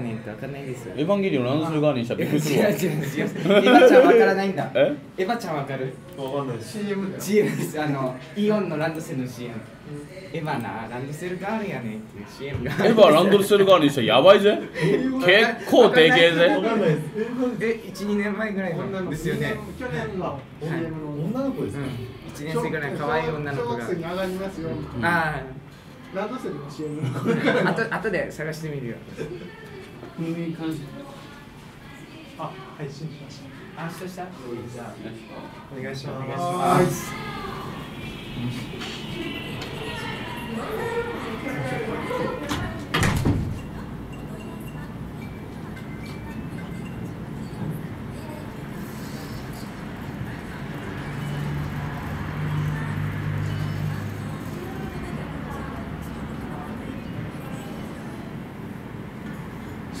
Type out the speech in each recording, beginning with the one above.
ねわかんないですよ。エヴァンゲリオンランドセルガーニンしたら違う違う違う。エヴァちゃんわからないんだ。えエヴァちゃんわかるわかんない。CM だよ。CM です。あの、イオンのランドセルの CM。エヴァな、ランドセルガーンやねんっていう CM が。エヴァランドセルガーニンしたらやばいぜ。結構でけえぜ。わかんないです。で、1、2年前ぐらいなんですよね。去年は、女の子です一1年生ぐらい可愛い女の子が。ああ。ランドセルの CM あと、あとで探してみるよ。に関してあ、配信しました。あ、そした。お願いします。お願いします。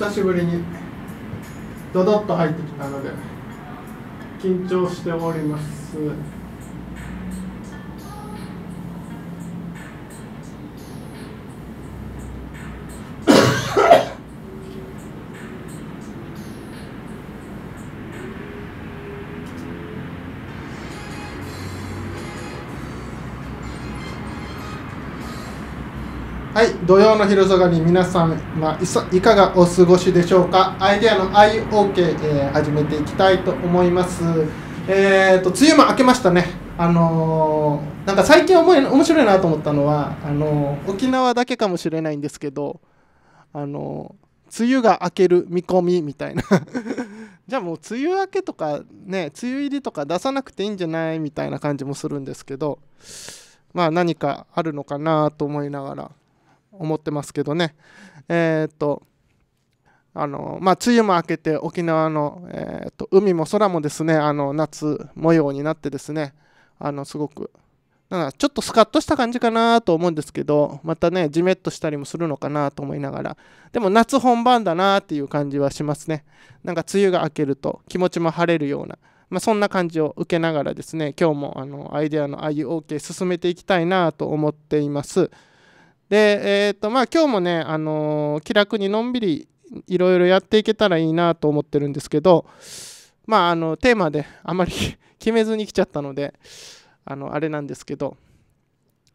久しぶりにドドッと入ってきたので緊張しております。土曜の昼下がり皆さんまいかがお過ごしでしょうかアイデアの IOK、えー、始めていきたいと思いますえっ、ー、と梅雨も明けましたねあのー、なんか最近思い面白いなと思ったのはあの沖縄だけかもしれないんですけどあの梅雨が明ける見込みみたいな じゃあもう梅雨明けとかね梅雨入りとか出さなくていいんじゃないみたいな感じもするんですけどまあ何かあるのかなと思いながら思ってますけどね。えっ、と、あのまあ、梅雨も明けて沖縄の、えーと、と海も空もですねあの夏模様になってですねあのすごくなんかちょっとスカッとした感じかなと思うんですけどまたねじめっとしたりもするのかなと思いながらでも夏本番だなっていう感じはしますねなんか梅雨が明けると気持ちも晴れるような、まあ、そんな感じを受けながらですね今日もあのアイデアのああいう OK、進めていきたいなと思っています。で、えっ、ー、と、まあ今日もね、あのー、気楽にのんびりいろいろやっていけたらいいなと思ってるんですけど、まああの、テーマであまり 決めずに来ちゃったので、あの、あれなんですけど、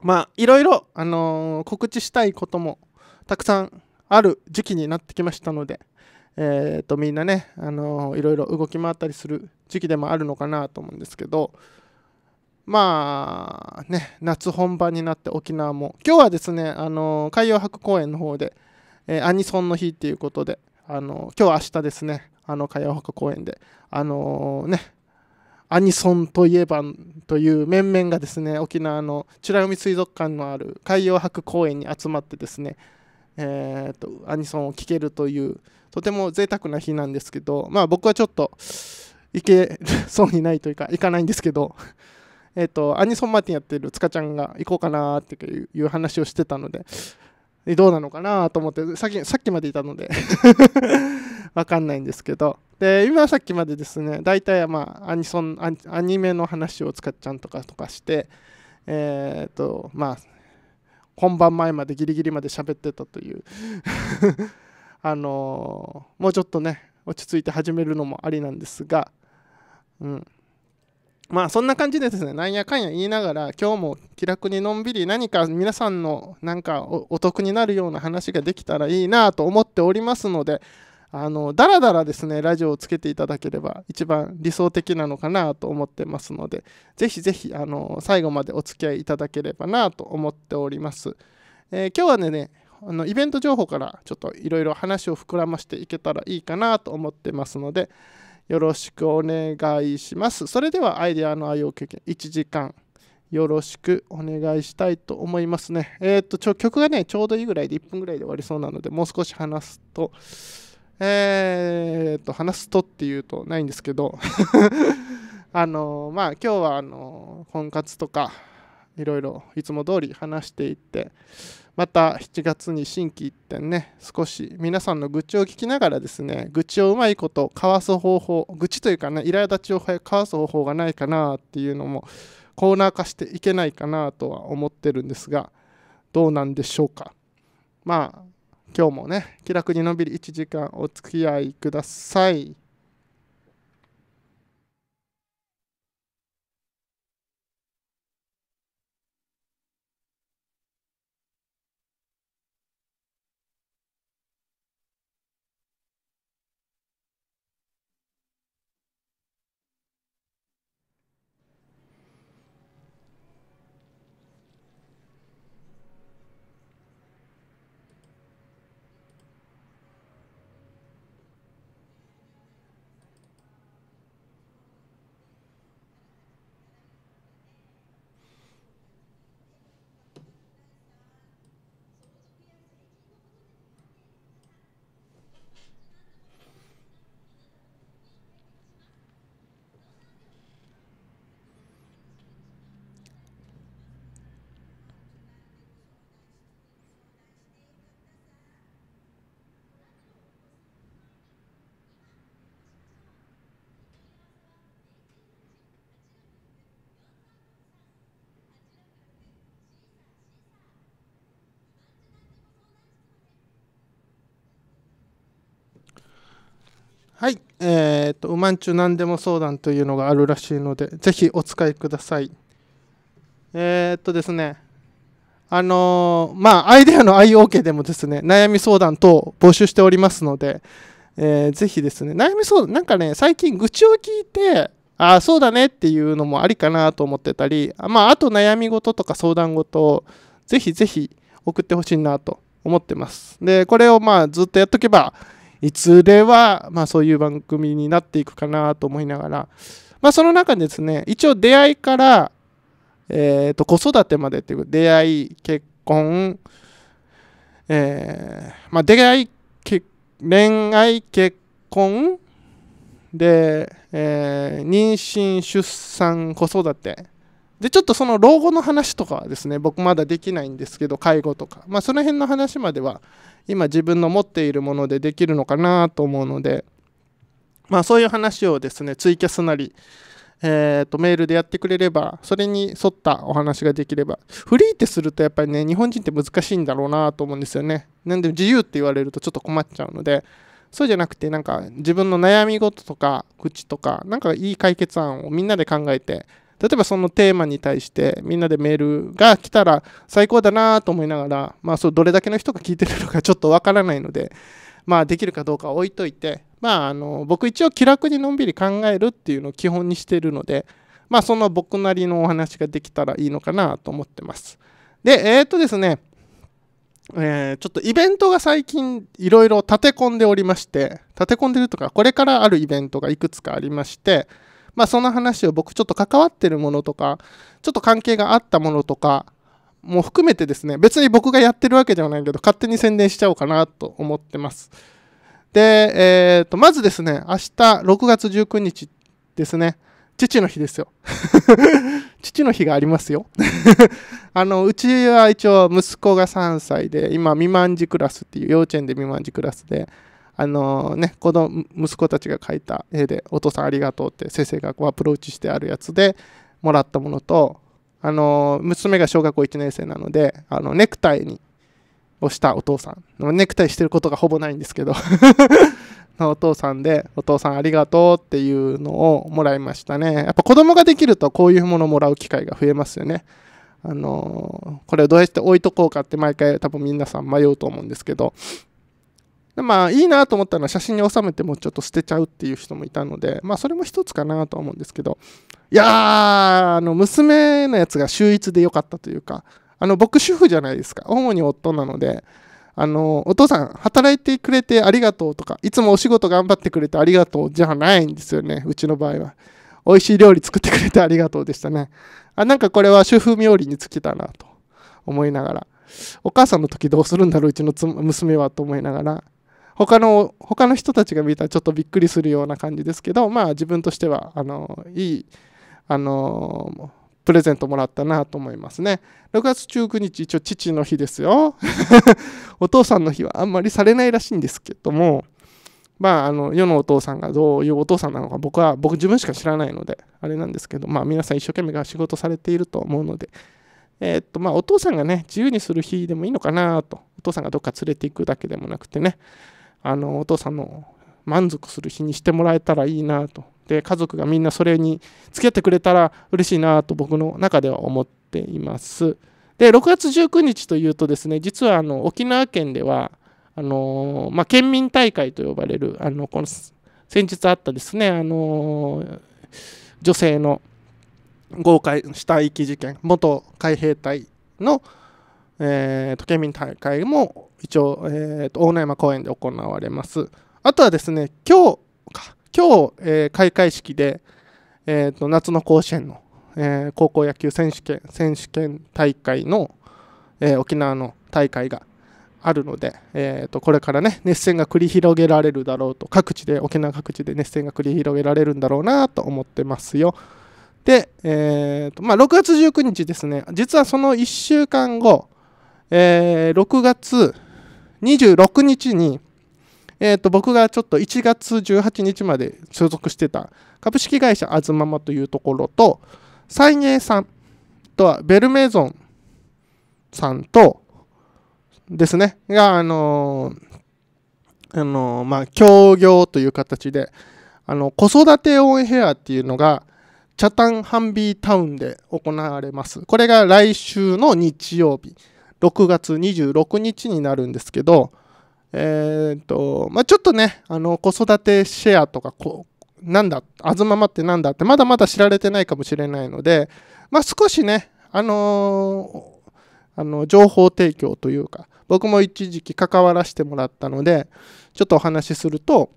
まあいろいろ、あのー、告知したいこともたくさんある時期になってきましたので、えっ、と、みんなね、あのいろいろ動き回ったりする時期でもあるのかなと思うんですけど、まあね、夏本番になって沖縄も、今日はですね、あの海洋博公園の方で、えー、アニソンの日っていうことで、あの今日明日ですね、あの海洋博公園で、あのー、ね、アニソンといえばという面々がですね、沖縄の美ら海水族館のある海洋博公園に集まってですね、えーと、アニソンを聴けるというとても贅沢な日なんですけど、まあ、僕はちょっと行けそうにないというか行かないんですけどえっ、ー、と、アニソンマーティンやってる塚ちゃんが行こうかなっていう話をしてたので、どうなのかなと思って、さっき、さっきまでいたので わかんないんですけど。で、今さっきまでですね、大体まあ、アニソン、アニメの話を塚ちゃんとかとかして、えっ、ー、と、まあ、本番前までギリギリまで喋ってたという あのー、もうちょっとね、落ち着いて始めるのもありなんですが、うん。まあそんな感じでですね、なんやかんや言いながら、今日も気楽にのんびり何か皆さんのなんかお得になるような話ができたらいいなと思っておりますので、あの、だらだらですね、ラジオをつけていただければ一番理想的なのかなと思ってますので、ぜひぜひ、あの、最後までお付き合いいただければなと思っております。えー、今日はね、あのイベント情報からちょっといろいろ話を膨らましていけたらいいかなと思ってますので、よろしくお願いします。それではアイデアの愛用経験1時間よろしくお願いしたいと思いますね。えー、っと、ちょ、曲がね、ちょうどいいぐらいで1分ぐらいで終わりそうなので、もう少し話すと、えー、っと、話すとっていうとないんですけど あのー、まあ、今日は、あのー、婚活とか、いろいろいつも通り話していってまた7月に新規一点ね少し皆さんの愚痴を聞きながらですね愚痴をうまいことかわす方法愚痴というかね苛立ちをかわす方法がないかなっていうのもコーナー化していけないかなとは思ってるんですがどうなんでしょうかまあ今日もね気楽にのんびり1時間お付き合いください。はい、えーと、とうまんちゅう何でも相談というのがあるらしいのでぜひお使いくださいえー、っとですねあのー、まあアイデアの IOK でもですね悩み相談等募集しておりますので、えー、ぜひですね悩み相談なんかね最近愚痴を聞いてああそうだねっていうのもありかなと思ってたりまああと悩み事とか相談事をぜひぜひ送ってほしいなと思ってますでこれをまあずっとやっとけばいずれは、まあ、そういう番組になっていくかなと思いながら、まあ、その中でですね一応出会いから、えー、と子育てまでっていう出会い結婚、えーまあ、出会い恋愛結婚で、えー、妊娠出産子育てでちょっとその老後の話とかはですね僕まだできないんですけど介護とか、まあ、その辺の話までは今自分の持っているものでできるのかなと思うので、まあ、そういう話をですねツイキャスなり、えー、とメールでやってくれればそれに沿ったお話ができればフリーってするとやっぱりね日本人って難しいんだろうなと思うんですよねなんで自由って言われるとちょっと困っちゃうのでそうじゃなくてなんか自分の悩み事とか口とかなんかいい解決案をみんなで考えて例えばそのテーマに対してみんなでメールが来たら最高だなと思いながら、まあ、そどれだけの人が聞いてるのかちょっとわからないので、まあ、できるかどうか置いといて、まあ、あの僕一応気楽にのんびり考えるっていうのを基本にしてるので、まあ、その僕なりのお話ができたらいいのかなと思ってます。で、えっ、とですね、えー、ちょっとイベントが最近いろいろ立て込んでおりまして、立て込んでるとか、これからあるイベントがいくつかありまして、まあ、その話を僕ちょっと関わってるものとか、ちょっと関係があったものとか、も含めてですね、別に僕がやってるわけではないけど、勝手に宣伝しちゃおうかなと思ってます。で、えー、と、まずですね、明日6月19日ですね、父の日ですよ。父の日がありますよ。あの、うちは一応息子が3歳で、今、未満児クラスっていう、幼稚園で未満児クラスで、あのね、この息子たちが描いた絵で、お父さんありがとうって先生がこうアプローチしてあるやつでもらったものと、あの娘が小学校1年生なので、あのネクタイにをしたお父さん、ネクタイしてることがほぼないんですけど お父さんで、お父さんありがとうっていうのをもらいましたね。やっぱ子供ができるとこういうものをもらう機会が増えますよね。あのこれをどうやって置いとこうかって毎回多分皆さん迷うと思うんですけど、でまあいいなと思ったのは写真に収めてもちょっと捨てちゃうっていう人もいたので、まあそれも一つかなとは思うんですけど、いやー、あの娘のやつが秀逸で良かったというか、あの僕主婦じゃないですか、主に夫なので、あのお父さん働いてくれてありがとうとか、いつもお仕事頑張ってくれてありがとうじゃないんですよね、うちの場合は。美味しい料理作ってくれてありがとうでしたね。あなんかこれは主婦冥利に尽きたなと思いながら、お母さんの時どうするんだろう、うちの娘はと思いながら、他の他の人たちが見たらちょっとびっくりするような感じですけどまあ自分としてはあのいいあのプレゼントもらったなと思いますね6月19日一応父の日ですよ お父さんの日はあんまりされないらしいんですけどもまあ、あの世のお父さんがどういうお父さんなのか僕は僕自分しか知らないのであれなんですけど、まあ、皆さん一生懸命仕事されていると思うので、えっとまあ、お父さんがね自由にする日でもいいのかなとお父さんがどっか連れていくだけでもなくてねあのお父さんの満足する日にしてもらえたらいいなとで家族がみんなそれに付き合ってくれたら嬉しいなと僕の中では思っていますで6月19日というとですね実はあの沖縄県ではあのまあ、県民大会と呼ばれるあのこの先日あったですねあの女性の豪快死体遺棄事件元海兵隊のえー県民大会も一応、えー大野山公園で行われます。あとはですね、今日今日、えー、開会式で、えーと、夏の甲子園の、えー、高校野球選手権選手権大会の、えー、沖縄の大会があるので、えーとこれからね熱戦が繰り広げられるだろうと各地で沖縄各地で熱戦が繰り広げられるんだろうなと思ってますよで、えーとまあ、6月19日ですね実はその1週間後えー、6月26日に、えー、と僕がちょっと1月18日まで所属してた株式会社あずままというところと、サイーさん、とはベルメゾンさんと、ですね、が、あのー、あのー、まあ、協業という形で、あの、子育てオンヘアっていうのが、チャタンハンビータウンで行われます。これが来週の日曜日。6月26日になるんですけど、えー、と、まあ、ちょっとね、あの、子育てシェアとか、こう、なんだ、あずままってなんだって、まだまだ知られてないかもしれないので、まあ、少しね、あのー、あの、情報提供というか、僕も一時期関わらせてもらったので、ちょっとお話しすると、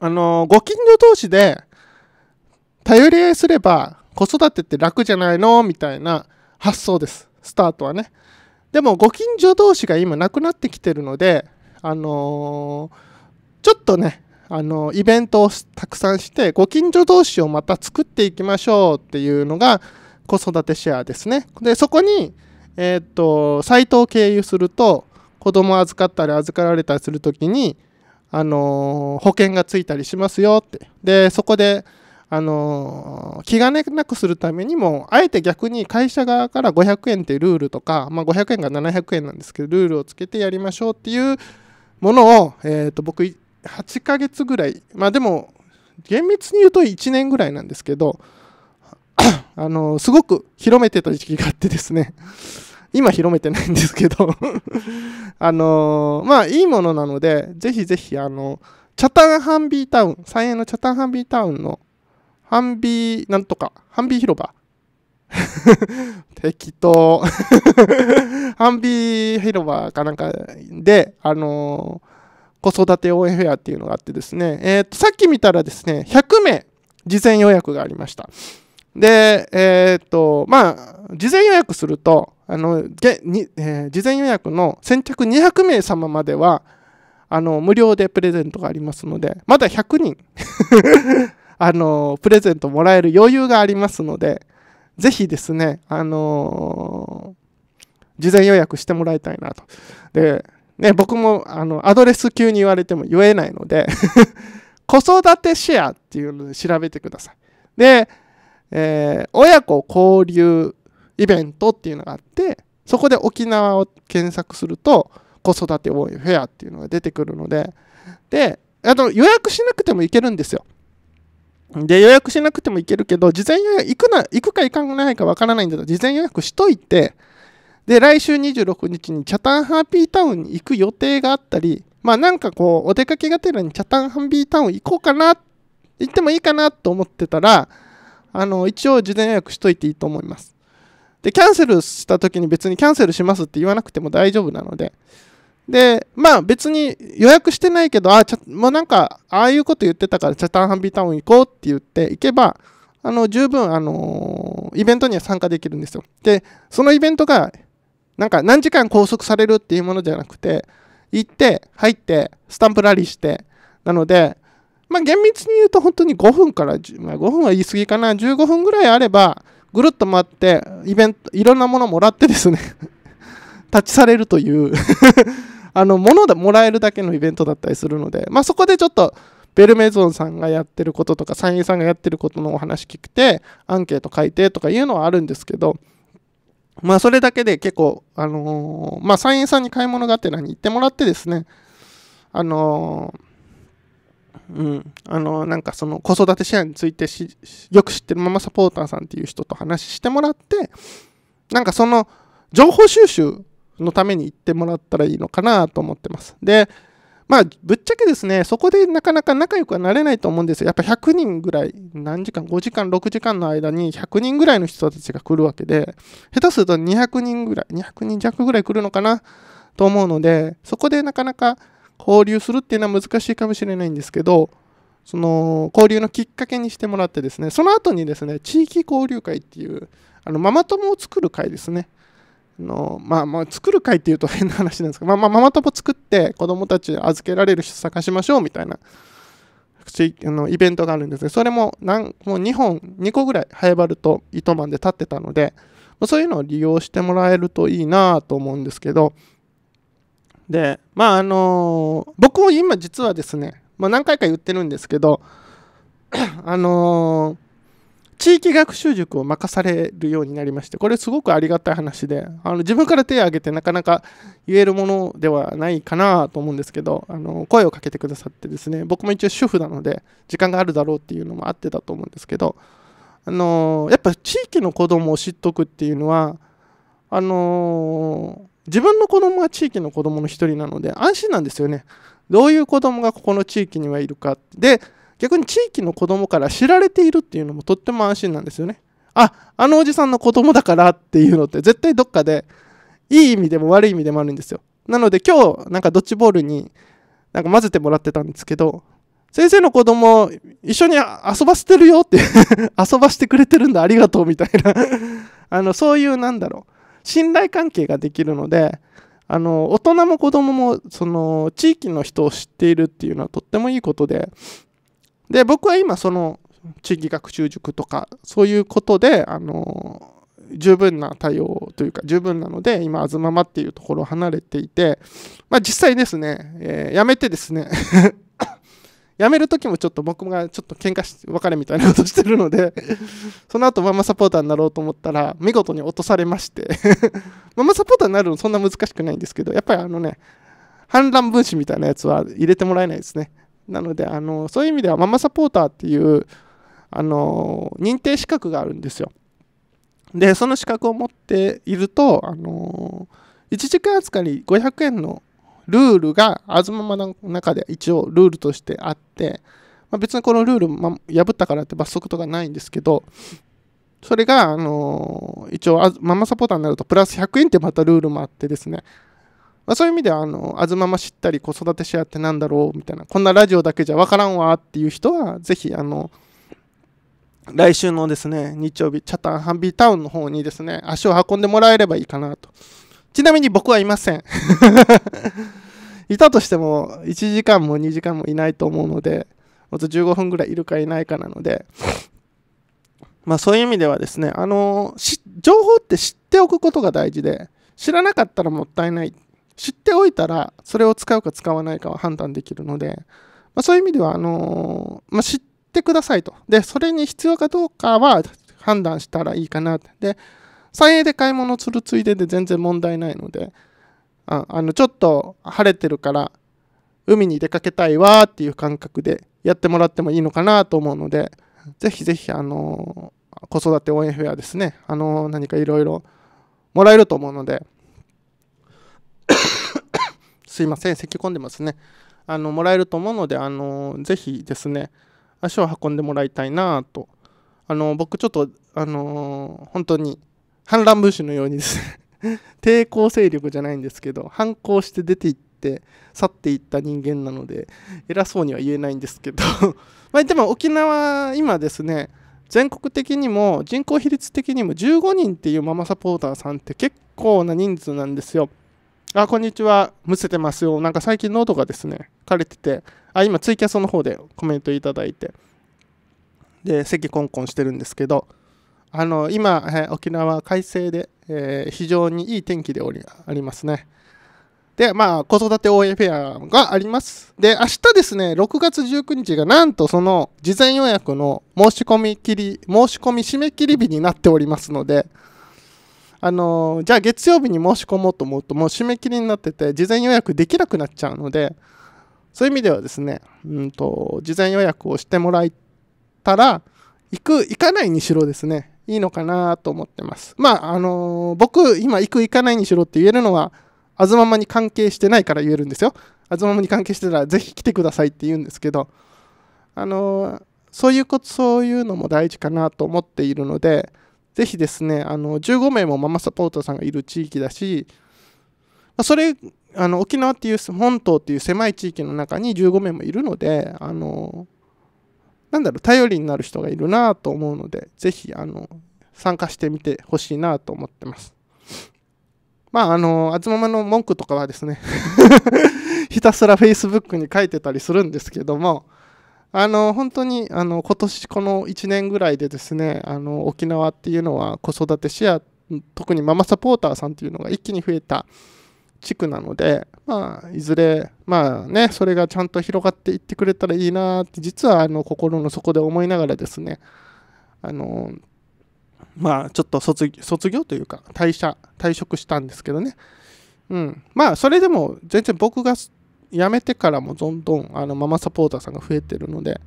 あのー、ご近所同士で、頼り合いすれば、子育てって楽じゃないのみたいな発想です。スタートはね。でもご近所同士が今なくなってきてるので、あのー、ちょっとね、あのー、イベントをたくさんしてご近所同士をまた作っていきましょうっていうのが子育てシェアですね。でそこに、えー、っとサイトを経由すると子供を預かったり預かられたりする時に、あのー、保険がついたりしますよってでそこであの気兼ねなくするためにもあえて逆に会社側から500円っていうルールとか、まあ、500円が700円なんですけどルールをつけてやりましょうっていうものを、えー、と僕8ヶ月ぐらいまあでも厳密に言うと1年ぐらいなんですけど あのすごく広めてた時期があってですね 今広めてないんですけど あのー、まあいいものなので、ぜひぜひ、あの、チャタンハンビータウン、三重のチャタンハンビータウンのハンビーなんとか、ハンビー広場。適当。ハンビー広場かなんかで、あのー、子育て応援フェアっていうのがあってですね、えっ、と、さっき見たらですね、100名事前予約がありました。で、えっ、と、まあ、事前予約すると、あの、げにえ事前予約の先着200名様までは、あの、無料でプレゼントがありますので、まだ100人 あのプレゼントもらえる余裕がありますので、ぜひですね、あの事前予約してもらいたいなと。で、ね、僕もあのアドレス急に言われても言えないので 子育てシェアっていうので調べてください。で、えー、親子交流イベントっていうのがあって、そこで沖縄を検索すると、子育て応援フェアっていうのが出てくるので、で、あの予約しなくてもいけるんですよ。で、予約しなくても行けるけど、事前予約、行くな、行くか行かないかわからないんだけど、事前予約しといて、で、来週26日にチャタンハーピータウンに行く予定があったり、まあなんかこう、お出かけがてらにチャタンハーピータウン行こうかな、行ってもいいかなと思ってたら、あの、一応事前予約しといていいと思います。で、キャンセルした時に別にキャンセルしますって言わなくても大丈夫なので、で、まあ別に予約してないけど、あ、ちゃ、なんか、ああいうこと言ってたから、チャタンハンビタウン行こうって言って行けば、あの、十分、あのー、イベントには参加できるんですよ。で、そのイベントが、なんか何時間拘束されるっていうものじゃなくて、行って、入って、スタンプラリーして、なので、まあ厳密に言うと本当に5分から、まあ、5分は言い過ぎかな、15分ぐらいあれば、ぐるっと回って、イベント、いろんなものもらってですね 立ちされるというあの、物でもらえるだけのイベントだったりするので、まあ、そこでちょっと、ベルメゾンさんがやってることとか、サインさんがやってることのお話聞くて、アンケート書いてとかいうのはあるんですけど、まあ、それだけで結構、あのー、まあ、サインさんに買い物がてらに行ってもらってですね、あのーうん、あのなんかその子育て支援についてよく知ってるママサポーターさんっていう人と話してもらってなんかその情報収集のために行ってもらったらいいのかなと思ってます。で、まあ、ぶっちゃけですね、そこでなかなか仲良くはなれないと思うんですよ。やっぱ100人ぐらい、何時間、5時間、6時間の間に100人ぐらいの人たちが来るわけで、下手すると200人ぐらい、200人弱ぐらい来るのかなと思うので、そこでなかなか交流するっていうのは難しいかもしれないんですけど、その交流のきっかけにしてもらってですね、その後にですね、地域交流会っていう、あのママ友を作る会ですね。のまあまあ作る会っていうと変な話なんですけど、まあ、まあママ友作って子供たち預けられる人探しましょうみたいなあのイベントがあるんですけどそれも何もう2本2個ぐらい早ると糸満で立ってたのでそういうのを利用してもらえるといいなと思うんですけどでまああの僕も今実はですね、まあ、何回か言ってるんですけど あのー地域学習塾を任されるようになりまして、これすごくありがたい話で、あの自分から手を挙げてなかなか言えるものではないかなと思うんですけど、あの声をかけてくださってですね、僕も一応主婦なので、時間があるだろうっていうのもあってだと思うんですけど、あのやっぱ地域の子供を知っとくっていうのは、あの自分の子供が地域の子供の一人なので安心なんですよね。どういう子供がここの地域にはいるか。で、逆に地域の子供から知られているっていうのもとっても安心なんですよね。あ、あのおじさんの子供だからっていうのって絶対どっかでいい意味でも悪い意味でもあるんですよ。なので今日なんかドッジボールになんか混ぜてもらってたんですけど、先生の子供一緒に遊ばせてるよって 遊ばしてくれてるんだありがとうみたいな あのそういうなんだろう信頼関係ができるのであの大人も子供もその地域の人を知っているっていうのはとってもいいことでで、僕は今その地域学習塾とか、そういうことで、あの、十分な対応というか、十分なので、今、あずままっていうところを離れていて、まあ実際ですね、えー、辞めてですね辞 める時もちょっと僕がちょっと喧嘩し別れみたいなことしてるのでその後ママサポーターになろうと思ったら見事に落とされまして ママサポーターになるのそんな難しくないんですけどやっぱりあのね反乱分子みたいなやつは入れてもらえないですねなのであのそういう意味ではママサポーターっていうあの認定資格があるんですよ。でその資格を持っているとあの1時間預かり500円のルールがあずままの中で一応ルールとしてあって、まあ、別にこのルール、ま、破ったからって罰則とかないんですけどそれが、あの一応ママサポーターになるとプラス100円ってまたルールもあってですねまあ、そういう意味ではあの「あずまま知ったり子育てシェアってなんだろう」みたいなこんなラジオだけじゃ分からんわっていう人はぜひあの来週のですね日曜日チャタンハンビータウンの方にですね足を運んでもらえればいいかなとちなみに僕はいません いたとしても1時間も2時間もいないと思うのであと15分ぐらいいるかいないかなのでまあそういう意味ではですねあの情報って知っておくことが大事で知らなかったらもったいない知っておいたらそれを使うか使わないかは判断できるので、まあ、そういう意味ではあのー、まあ、知ってくださいとでそれに必要かどうかは判断したらいいかなで3円で買い物するついでで全然問題ないのでああのちょっと晴れてるから海に出かけたいわっていう感覚でやってもらってもいいのかなと思うのでぜひぜひあのー、子育て応援フェアですねあのー、何かいろいろもらえると思うので すいません、咳き込んでますね。あの、もらえると思うので、あの、ぜひですね、足を運んでもらいたいなと。あの、僕ちょっと、あのー、本当に、反乱物資のようにですね 抵抗勢力じゃないんですけど、反抗して出ていって、去っていった人間なので、偉そうには言えないんですけど まあでも沖縄、今ですね、全国的にも人口比率的にも15人っていうママサポーターさんって結構な人数なんですよ。あ、こんにちは。むせてますよ。なんか最近喉がですね、枯れてて、あ、今ツイキャスの方でコメントいただいて、で、席コンコンしてるんですけど、あの、今、え沖縄快晴で、えー、非常にいい天気でおり、ありますね。で、まあ、子育て応援フェアがあります。で、明日ですね、6月19日が、なんとその、事前予約の申し込み切り、申し込み締め切り日になっておりますので、あのじゃあ月曜日に申し込もうと思うともう締め切りになってて事前予約できなくなっちゃうのでそういう意味ではですね、うんと、事前予約をしてもらえたら、行く、行かないにしろですね、いいのかなと思ってます。まあ、あのー、僕、今、行く、行かないにしろって言えるのは、あずままに関係してないから言えるんですよ。あずままに関係してたら、ぜひ来てくださいって言うんですけど、あのー、そういうこと、そういうのも大事かなと思っているので、ぜひですね、あの15名もママサポーターさんがいる地域だし、まそれあの沖縄っていう本島っていう狭い地域の中に15名もいるのであのなんだろう頼りになる人がいるなと思うのでぜひあの参加してみてほしいなと思ってますまああのままの文句とかはですね ひたすら Facebook に書いてたりするんですけどもあの本当にあの今年この1年ぐらいでですねあの沖縄っていうのは子育てシェア特にママサポーターさんっていうのが一気に増えた地区なので、まあ、いずれ、まあね、それがちゃんと広がっていってくれたらいいなって実はあの心の底で思いながらですねあのまあちょっと卒業というか退社退職したんですけどねうんまあそれでも全然僕が辞めてからもどんどんあのママサポーターさんが増えてるので、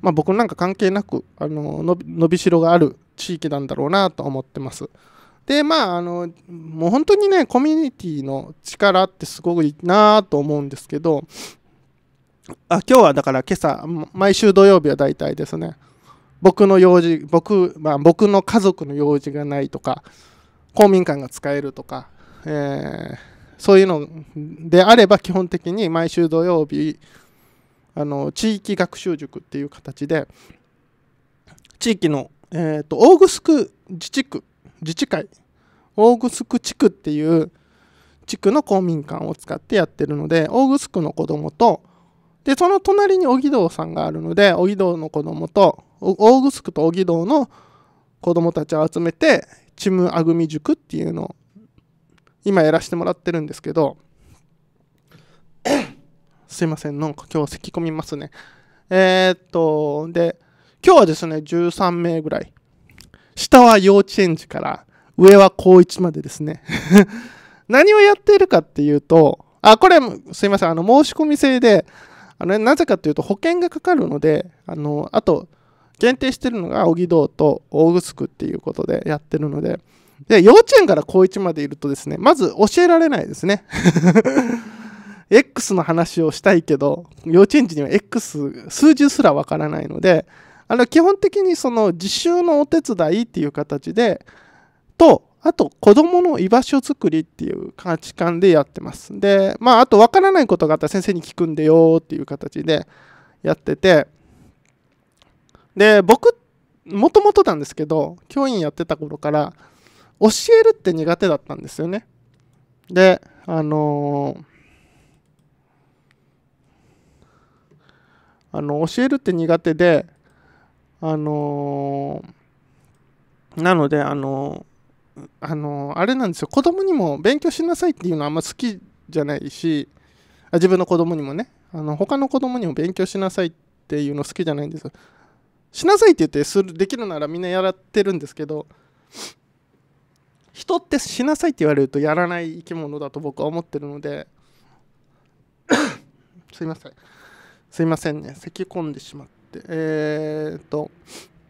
まあ、僕なんか関係なくあの伸びしろがある地域なんだろうなと思ってます。でまああのもう本当にねコミュニティの力ってすごいなと思うんですけどあ今日はだから今朝毎週土曜日は大体ですね僕の用事僕,、まあ、僕の家族の用事がないとか公民館が使えるとか、えーそういうのであれば基本的に毎週土曜日あの地域学習塾っていう形で地域の、えーと、オーグスク自治区自治会オーグスク地区っていう地区の公民館を使ってやってるのでオーグスクの子どもとでその隣に荻堂さんがあるので荻堂の子どもとオーグスクと荻堂の子どもたちを集めてチムアグミ塾っていうのを今やらせてもらってるんですけど すいません、なんか今日咳込みますね。えー、っと、で、今日はですね、13名ぐらい。下は幼稚園児から、上は高1までですね。何をやっているかっていうと、あ、これ、すいません、あの、申し込み制で、あの、なぜかっていうと、保険がかかるので、あの、あと、限定してるのが、荻堂と大城っていうことでやってるので、で、幼稚園から高1までいるとですね、まず教えられないですね。X の話をしたいけど、幼稚園児には X、数字すらわからないので、あの基本的にその自習のお手伝いっていう形で、と、あと子供の居場所作りっていう価値観でやってます。で、まあ、あとわからないことがあったら先生に聞くんでよっていう形でやってて、で、僕、もともとなんですけど、教員やってた頃から、教えるって苦手だったんですよね。で、あのー、あの教えるって苦手で、あのー、なので、あのー、あのあれなんですよ、子供にも勉強しなさいっていうのはあんま好きじゃないし、あ自分の子供にもね、あの他の子供にも勉強しなさいっていうの好きじゃないんですよ。しなさいって言ってするできるならみんなやらってるんですけど人ってしなさいって言われるとやらない生き物だと僕は思ってるので すいませんすいませんね咳き込んでしまってえー、っと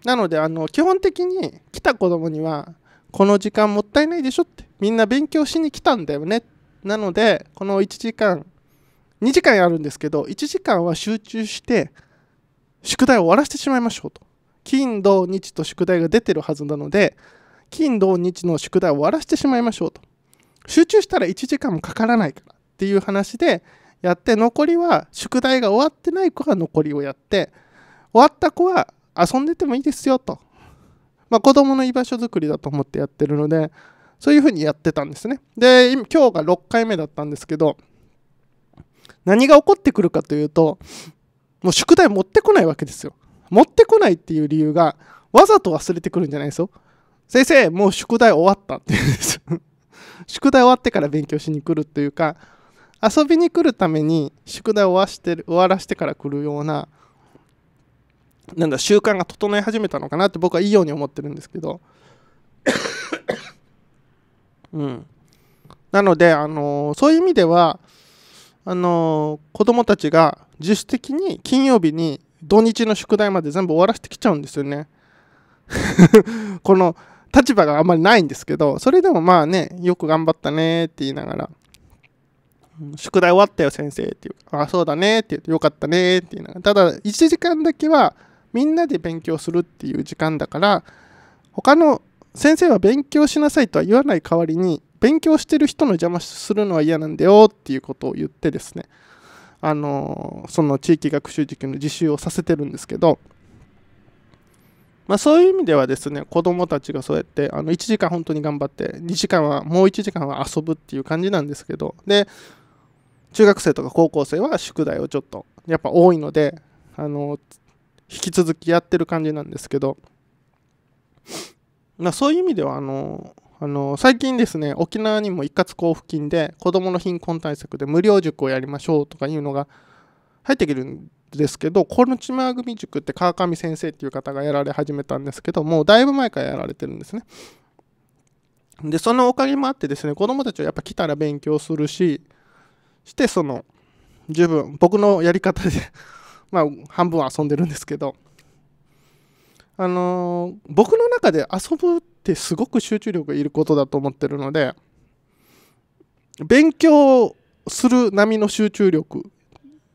なのであの基本的に来た子供にはこの時間もったいないでしょってみんな勉強しに来たんだよねなのでこの1時間2時間やるんですけど1時間は集中して宿題を終わらせてしまいましょうと金土日と宿題が出てるはずなので金土日の宿題を終わらせてしまいましょうと集中したら1時間もかからないからっていう話でやって残りは宿題が終わってない子が残りをやって終わった子は遊んでてもいいですよと、まあ、子供の居場所づくりだと思ってやってるのでそういうふうにやってたんですねで今日が6回目だったんですけど何が起こってくるかというともう宿題持ってこないわけですよ持ってこないっていう理由がわざと忘れてくるんじゃないですよ先生、もう宿題終わったって言うんです。宿題終わってから勉強しに来るというか、遊びに来るために宿題を終わして終わらしてから来るような、なんだ、習慣が整い始めたのかなって僕はいいように思ってるんですけど。うん。なので、あのー、そういう意味では、あのー、子供たちが自主的に金曜日に土日の宿題まで全部終わらせてきちゃうんですよね。この立場があんまりないんですけど、それでもまあね、よく頑張ったねって言いながら、宿題終わったよ先生っていう、あ、そうだねって言って、よかったねって言いながら、ただ1時間だけはみんなで勉強するっていう時間だから、他の先生は勉強しなさいとは言わない代わりに、勉強してる人の邪魔するのは嫌なんだよっていうことを言ってですね、あのその地域学習塾の実習をさせてるんですけど、まあ、そういう意味ではですね子どもたちがそうやってあの1時間本当に頑張って2時間はもう1時間は遊ぶっていう感じなんですけどで中学生とか高校生は宿題をちょっとやっぱ多いのであの引き続きやってる感じなんですけど、まあ、そういう意味ではあのあの最近ですね沖縄にも一括交付金で子どもの貧困対策で無料塾をやりましょうとかいうのが入ってくるんですけど、このち組塾って川上先生っていう方がやられ始めたんですけど、もうだいぶ前からやられてるんですね。で、そのおかげもあってですね、子供たちはやっぱ来たら勉強するし、して、その、十分、僕のやり方で まあ、半分遊んでるんですけど、あのー、僕の中で遊ぶってすごく集中力がいることだと思ってるので、勉強する波の集中力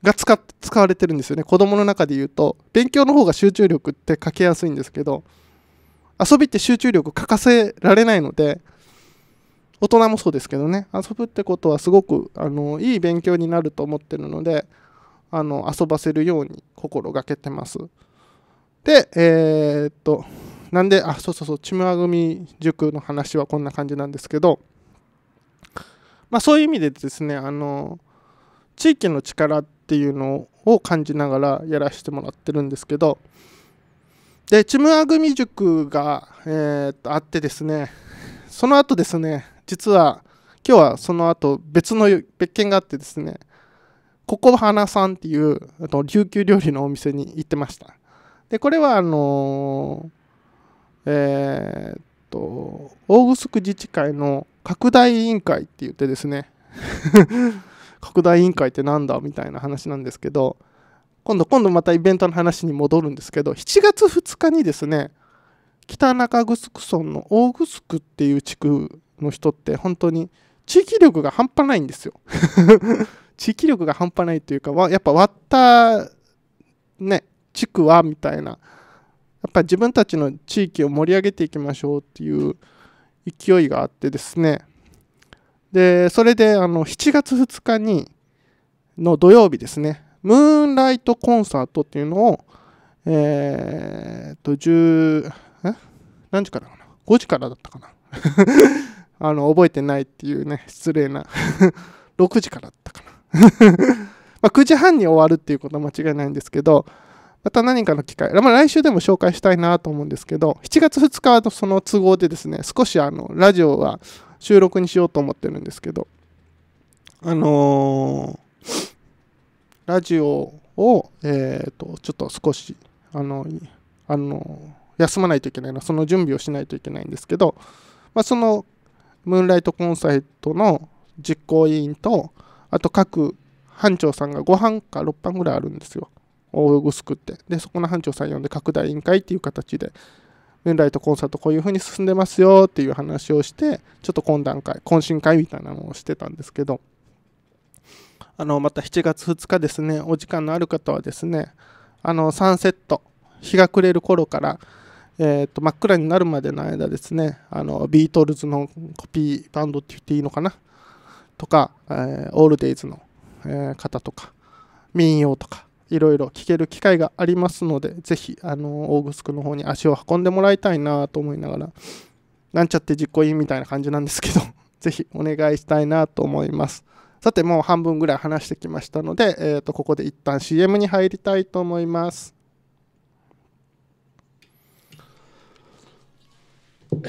が使われてるんですよね子供の中で言うと勉強の方が集中力ってかけやすいんですけど遊びって集中力欠かせられないので大人もそうですけどね遊ぶってことはすごくあのいい勉強になると思ってるのであの遊ばせるように心がけてますでえー、っとなんであそうそうそうチムわ組塾の話はこんな感じなんですけどまあそういう意味でですねあの地域の力ってっていうのを感じながらやらせてもらってるんですけどでチムアグミ塾が、えー、っとあってですねその後ですね実は今日はその後別の別件があってですねここ花さんっていうあと琉球料理のお店に行ってましたでこれはあのー、えー、っと大城自治会の拡大委員会って言ってですね拡大委員会ってなんだみたいな話なんですけど今度今度またイベントの話に戻るんですけど7月2日にですね北中城村の大城っていう地区の人って本当に地域力が半端ないんですよ 地域力が半端ないというかやっぱ割ったね地区はみたいなやっぱ自分たちの地域を盛り上げていきましょうっていう勢いがあってですねで、それであの7月2日にの土曜日ですね、ムーンライトコンサートっていうのを、えー、っと、10、え何時からかな ?5 時からだったかな あの、覚えてないっていうね、失礼な6 時からだったかな ま9時半に終わるっていうことは間違いないんですけど、また何かの機会、まあ、来週でも紹介したいなと思うんですけど、7月2日はその都合でですね、少しあの、ラジオは収録にしようと思ってるんですけど、あのー、ラジオを、えー、と、ちょっと少し、あの、あの休まないといけないな、その準備をしないといけないんですけど、まあ、その、ムーンライトコンサイトの実行委員と、あと各班長さんが5班か6班ぐらいあるんですよ。大くって。で、そこの班長さん呼んで拡大委員会っていう形でムーンライトコンサートこういう風に進んでますよっていう話をして、ちょっと懇談会、懇親会みたいなのをしてたんですけど、あの、また7月2日ですね、お時間のある方はですね、あの、サンセット、日が暮れる頃から、えと真っ暗になるまでの間ですねあのビートルズのコピーバンドって言っていいのかなとか、えー、オールデイズの、え方とか民謡とかいろいろ聞ける機会がありますので、ぜひ、あの、オーグスクの方に足を運んでもらいたいなと思いながら、なんちゃって実行委員みたいな感じなんですけど、ぜひお願いしたいなと思います。さて、もう半分ぐらい話してきましたので、えー、とここで一旦 CM に入りたいと思います。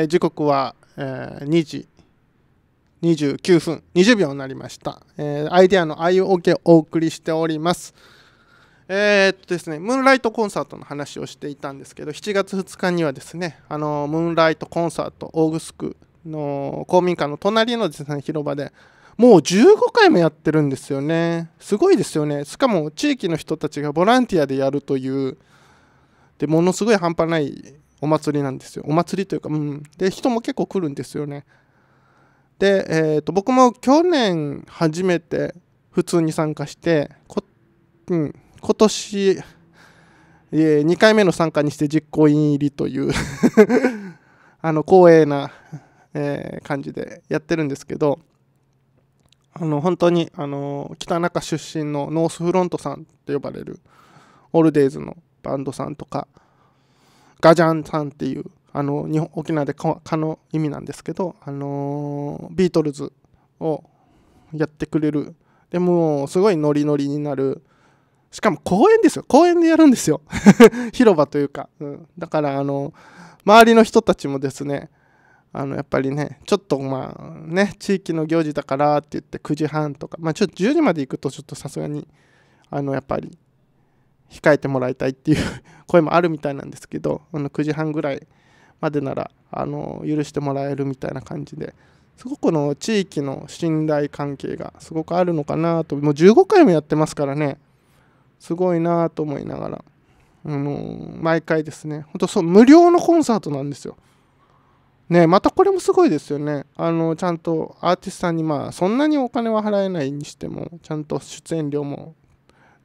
えー、時刻は、えー、2時29分20秒になりました、えー、アイデアの IOK をお送りしておりますえー、っとですねムーンライトコンサートの話をしていたんですけど7月2日にはですねあのムーンライトコンサートオーグスクの公民館の隣のですね広場でもう15回もやってるんですよねすごいですよねしかも地域の人たちがボランティアでやるというでものすごい半端ないお祭りなんですよ。お祭りというか、うん。で、人も結構来るんですよね。で、えーと、僕も去年初めて普通に参加してこ、うん、今年、えー、2回目の参加にして実行委員入りという あの光栄な、えー、感じでやってるんですけどあの本当にあの北中出身のノースフロントさんと呼ばれるオールデイズのバンドさんとかガジャンさんっていうあの日本沖縄で蚊の意味なんですけど、あのー、ビートルズをやってくれるでもすごいノリノリになるしかも公園ですよ公園でやるんですよ 広場というか、うん、だからあの周りの人たちもですねあのやっぱりねちょっとまあね地域の行事だからって言って9時半とかまあちょっと10時まで行くとちょっとさすがにあのやっぱり控えてもらいたいっていう 声もあるみたいなんですけどあの9時半ぐらいまでならあの許してもらえるみたいな感じですごくの地域の信頼関係がすごくあるのかなともう15回もやってますからねすごいなと思いながら、あのー、毎回ですねほんとそう無料のコンサートなんですよ。ねまたこれもすごいですよね。あのちゃんとアーティストさんにまあそんなにお金は払えないにしてもちゃんと出演料も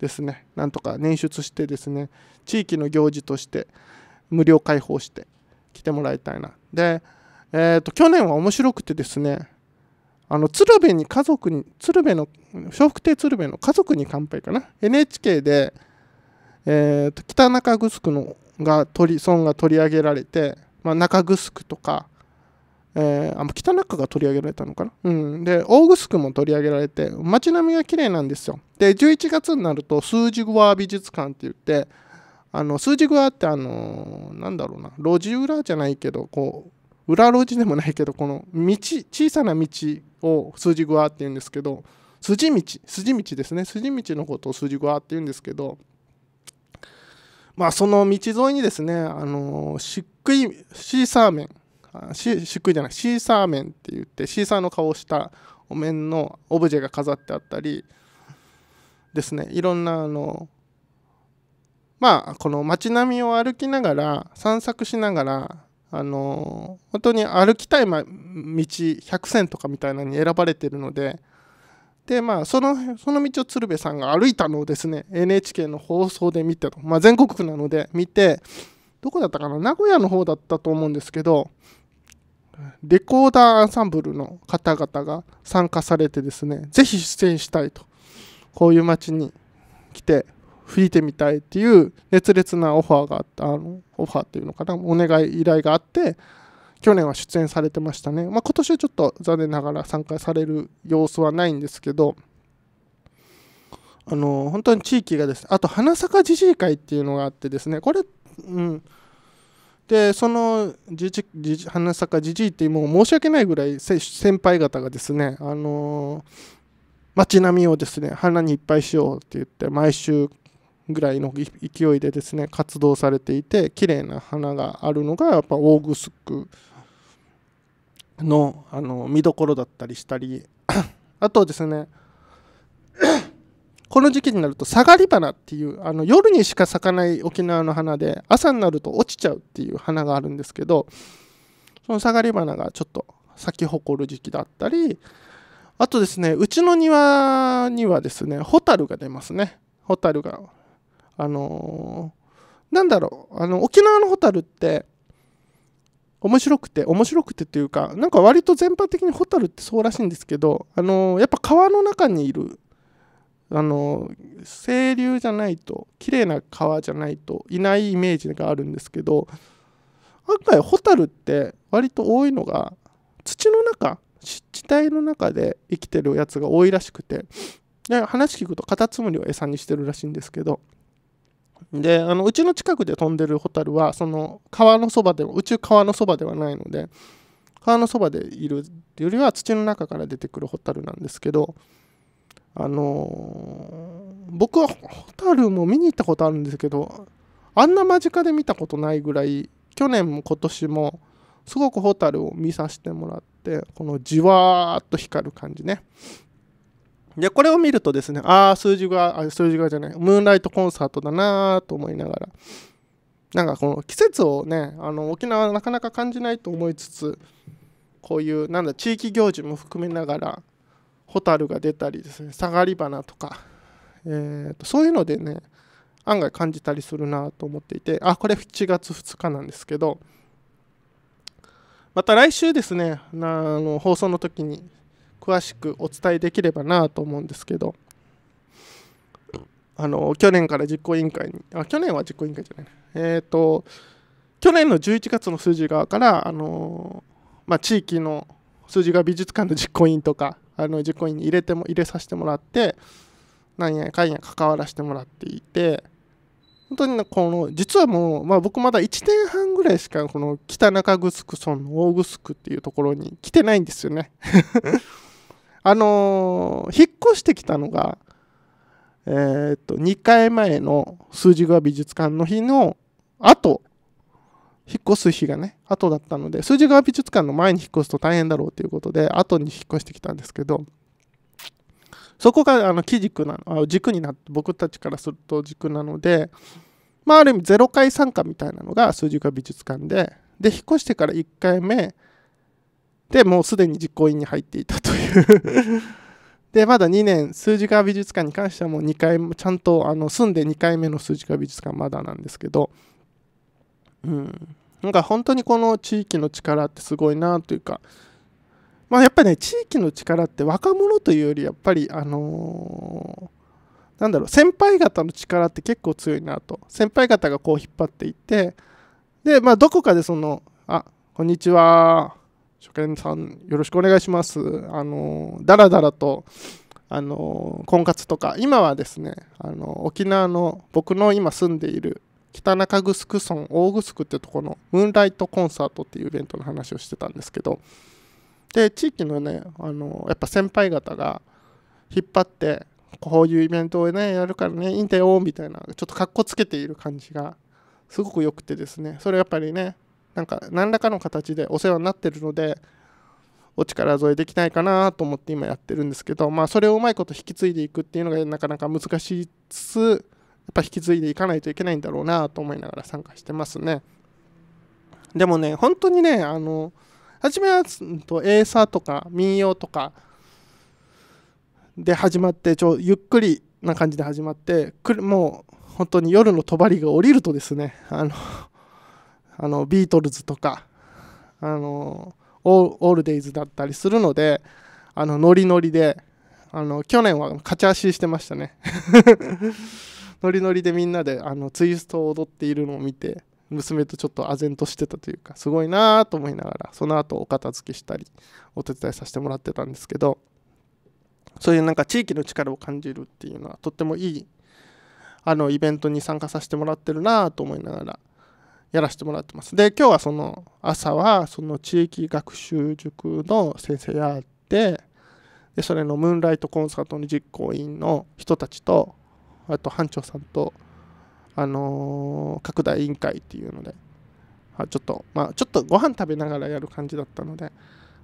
ですねなんとか捻出してですね地域の行事として無料開放して来てもらいたいなで、えーと、去年は面白くてですねあの鶴瓶に家族に鶴瓶の笑福亭鶴瓶の「家族に乾杯」かな NHK で、えーと、と北中城のが取り村が取り上げられて、まあ、中城とかえー、あ北中が取り上げられたのかな、うん、で大城区も取り上げられて街並みが綺麗なんですよで11月になるとスージグワー美術館って言ってあのスージグワーってあのー、なんだろうな路地裏じゃないけどこう裏路地でもないけどこの道小さな道をスージグワーって言うんですけど筋道筋道ですね筋道のことを筋グワーって言うんですけどまあその道沿いにですねあのー、しっくいシーサーメン。しく喰じゃないシーサー面って言ってシーサーの顔をしたお面のオブジェが飾ってあったりですねいろんなあのまあこの街並みを歩きながら散策しながらあの本当に歩きたい、ま、道100選とかみたいなのに選ばれてるのででまあそのその道を鶴瓶さんが歩いたのをですね NHK の放送で見てと、まあ、全国区なので見てどこだったかな名古屋の方だったと思うんですけどレコーダーアンサンブルの方々が参加されてですね、ぜひ出演したいと、こういう街に来て吹いてみたいっていう熱烈なオファーがあった、あのオファーっていうのかな、お願い依頼があって、去年は出演されてましたね。まあ、今年はちょっと残念ながら参加される様子はないんですけど、あの、本当に地域がですね、あと、花咲かじじい会っていうのがあってですね、これ、うん、でそのじじ花坂じじいってもう申し訳ないぐらい先輩方がですね、あのー、街並みをですね花にいっぱいしようって言って毎週ぐらいの勢いでですね活動されていて綺麗な花があるのがやっぱオーグスクのあの見どころだったりしたりあとですねこの時期になると下がり花っていうあの夜にしか咲かない沖縄の花で朝になると落ちちゃうっていう花があるんですけどその下がり花がちょっと咲き誇る時期だったりあとですねうちの庭にはですねホタルが出ますねホタルがあのー、なんだろうあの沖縄のホタルって面白くて面白くてっていうかなんか割と全般的にホタルってそうらしいんですけどあのー、やっぱ川の中にいるあの清流じゃないと綺麗な川じゃないといないイメージがあるんですけど案外ホタルって割と多いのが土の中湿地帯の中で生きてるやつが多いらしくてで話聞くとカタツムリを餌にしてるらしいんですけどであのうちの近くで飛んでるホタルはその川のそばでも宇宙川のそばではないので川のそばでいるよりは土の中から出てくるホタルなんですけどあのー、僕はホタルも見に行ったことあるんですけど、あんな間近で見たことないぐらい、去年も今年も、すごくホタルを見させてもらって、このじわーっと光る感じね。で、これを見るとですね、ああ、数字が、あ数字がじゃない、ムーンライトコンサートだなーと思いながら、なんかこの季節をね、あの沖縄はなかなか感じないと思いつつ、こういう、なんだ、地域行事も含めながら、ホタルが出たりですね下がり花とか、えーと、そういうのでね案外感じたりするなと思っていてあこれ7月2日なんですけどまた来週ですねあの放送の時に詳しくお伝えできればなと思うんですけどあの去年から実行委員会にあ去年は実行委員会じゃないえっ、ー、と去年の11月の数字側からあの、まあ、地域の数字が美術館の実行委員とかあの実行委員に入れても入れさせてもらって何やかんや関わらせてもらっていて本当にねこの実はもう、まあ、僕まだ1年半ぐらいしかこの北中城村の大城っていうところに来てないんですよね あのー、引っ越してきたのがえー、っと2回前の数字が美術館の日のあと引っ越す日がね、後だったので、数字川美術館の前に引っ越すと大変だろうということで、後に引っ越してきたんですけど、そこがあの基軸なの、軸になって、僕たちからすると軸なので、まあ、ある意味0回参加みたいなのが数字川美術館で、で、引っ越してから1回目でもうすでに実行委員に入っていたという で、まだ2年、数字川美術館に関してはもう2回、ちゃんとあの住んで2回目の数字川美術館まだなんですけど、うん、なんか本当にこの地域の力ってすごいなというか、まあ、やっぱりね地域の力って若者というよりやっぱりあのー、なんだろう先輩方の力って結構強いなと先輩方がこう引っ張っていってでまあどこかでそのあこんにちは初見さんよろしくお願いしますあのダだらだらとあの婚活とか今はですねあの沖縄の僕の今住んでいる北中城村大城ってとこのムーンライトコンサートっていうイベントの話をしてたんですけどで地域のねあのやっぱ先輩方が引っ張ってこういうイベントをねやるからねいいんだよみたいなちょっとかっこつけている感じがすごく良くてですねそれやっぱりねなんか何らかの形でお世話になってるのでお力添えできないかなと思って今やってるんですけどまあそれをうまいこと引き継いでいくっていうのがなかなか難しいつつっぱ引き継いでいかないといけないんだろうなと思いながら参加してますね。でもね、本当にね、あの、初めは、うんと、エーサーとか民謡とかで始まって、ちょゆっくりな感じで始まって、くるもう本当に夜の帳が降りるとですね、あの、あのビートルズとか、あの、オールデイズだったりするので、あの、ノリノリで、あの、去年は勝ち足してましたね。ノリノリでみんなであのツイストを踊っているのを見て娘とちょっと唖然としてたというかすごいなと思いながらその後お片付けしたりお手伝いさせてもらってたんですけどそういうなんか地域の力を感じるっていうのはとってもいいあのイベントに参加させてもらってるなと思いながらやらせてもらってます。で今日はその朝はその地域学習塾の先生やってでそれのムーンライトコンサートの実行委員の人たちとあと班長さんと、あのー、拡大委員会っていうので、あちょっと、まあ、ちょっとご飯食べながらやる感じだったので、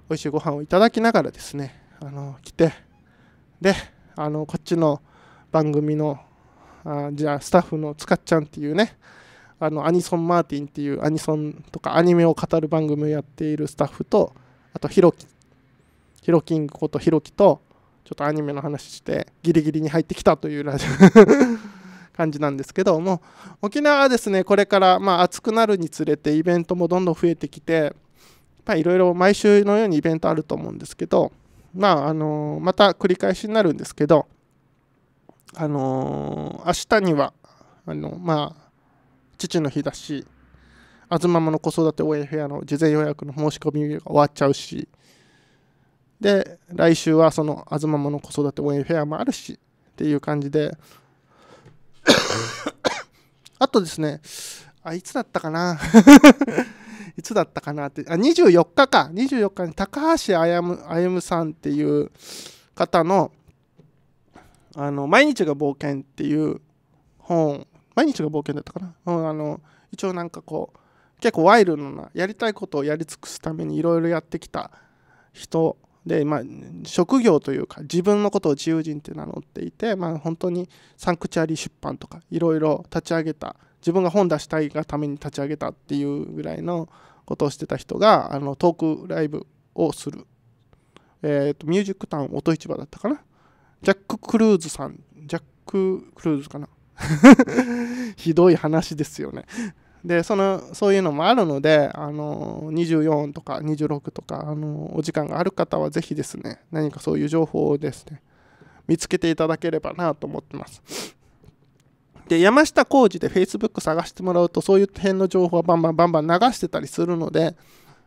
美味しいご飯をいただきながらですね、あのー、来て、で、あのー、こっちの番組の、あじゃあ、スタッフのつかっちゃんっていうね、あの、アニソン・マーティンっていうアニソンとかアニメを語る番組をやっているスタッフと、あと、ひろき、ひろきんことひろきと、ちょっとアニメの話してギリギリに入ってきたというラジオ 感じなんですけども沖縄はですねこれからまあ暑くなるにつれてイベントもどんどん増えてきていろいろ毎週のようにイベントあると思うんですけどまああのまた繰り返しになるんですけどあの明日にはあのまあ父の日だし東ママの子育て応援フェアの事前予約の申し込みが終わっちゃうしで、来週はその、あずまもの子育て応援フェアもあるし、っていう感じで あとですね、あ、いつだったかな いつだったかなって、あ、24日か、24日に高橋歩さんっていう方の、あの、毎日が冒険っていう本、毎日が冒険だったかな、うん、あの、一応なんかこう、結構ワイルドな、やりたいことをやり尽くすためにいろいろやってきた人で、まあ、職業というか自分のことを自由人って名乗っていて、まあ、本当にサンクチュアリ出版とかいろいろ立ち上げた自分が本出したいがために立ち上げたっていうぐらいのことをしてた人があのトークライブをする、えーと、とミュージックタウン音市場だったかなジャック・クルーズさんジャック・クルーズかな ひどい話ですよねでそのそういうのもあるのであの24とか26とかあのお時間がある方は是非ですね何かそういう情報をですね見つけていただければなと思ってます。で山下浩二で Facebook 探してもらうとそういう辺の情報はバンバンバンバン流してたりするので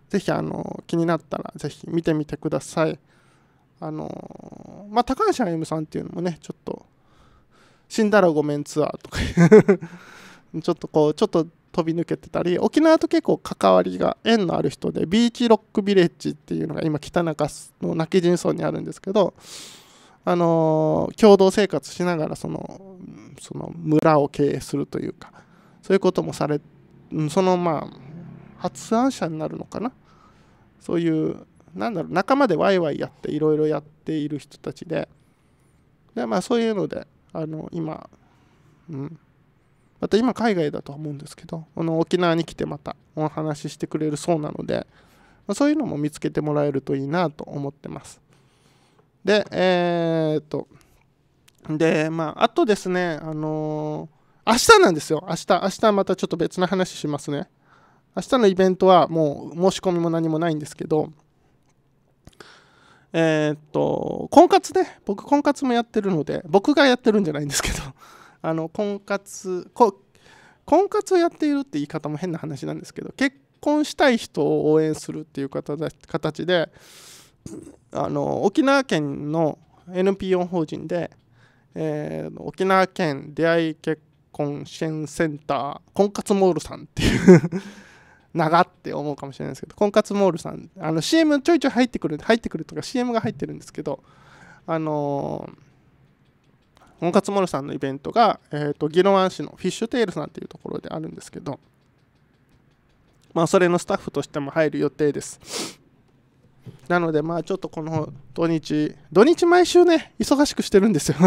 是非あの気になったら是非見てみてください。あのまあ、高橋歩夢さんっていうのもねちょっと「死んだらごめんツアー」とか ちょっとこうちょっと飛び抜けてたり沖縄と結構関わりが縁のある人でビーチロックビレッジっていうのが今北中の泣き人村にあるんですけどあのー、共同生活しながらそのその村を経営するというかそういうこともされそのまあ発案者になるのかなそういうなんだろう仲間でワイワイやっていろいろやっている人たちででまあそういうのであの今うんまた今海外だとは思うんですけど、この沖縄に来てまたお話ししてくれるそうなので、まそういうのも見つけてもらえるといいなと思ってます。で、えー、っと、で、まあ、あとですね、あのー、明日なんですよ。明日、明日またちょっと別の話しますね。明日のイベントはもう申し込みも何もないんですけど、えー、っと、婚活で、僕婚活もやってるので、僕がやってるんじゃないんですけど、あの婚活婚活をやっているって言い方も変な話なんですけど結婚したい人を応援するっていう形であの沖縄県の NPO 法人で、えー、沖縄県出会い結婚支援センター婚活モールさんっていう長 って思うかもしれないですけど婚活モールさんあの CM ちょいちょい入ってくる入ってくるとか CM が入ってるんですけどあのー温活モルさんのイベントが、えーと、ギロワン市のフィッシュテールさんっていうところであるんですけど、まあ、それのスタッフとしても入る予定です。なので、まあ、ちょっとこの土日、土日毎週ね、忙しくしてるんですよ